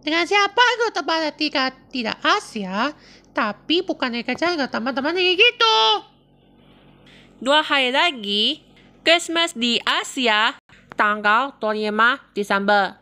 Dengan siapa aku teman tidak tidak Asia, tapi bukan dari kerjaan teman-teman kayak gitu. Dua hari lagi, Christmas di Asia, tanggal 25 Desember.